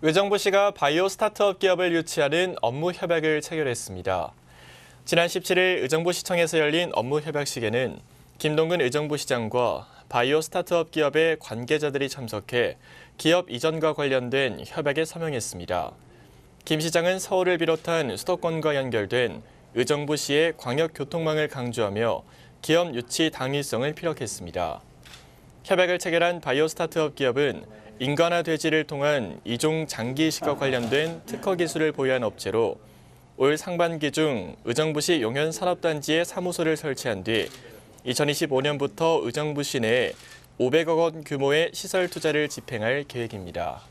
외정부시가 바이오 스타트업 기업을 유치하는 업무 협약을 체결했습니다. 지난 17일 의정부시청에서 열린 업무 협약식에는 김동근 의정부시장과 바이오 스타트업 기업의 관계자들이 참석해 기업 이전과 관련된 협약에 서명했습니다. 김 시장은 서울을 비롯한 수도권과 연결된 의정부시의 광역교통망을 강조하며 기업 유치 당위성을 피력했습니다. 협약을 체결한 바이오 스타트업 기업은 인간화 돼지를 통한 이종 장기 이식과 관련된 특허 기술을 보유한 업체로 올 상반기 중 의정부시 용현 산업단지에 사무소를 설치한 뒤 2025년부터 의정부시 내에 500억 원 규모의 시설 투자를 집행할 계획입니다.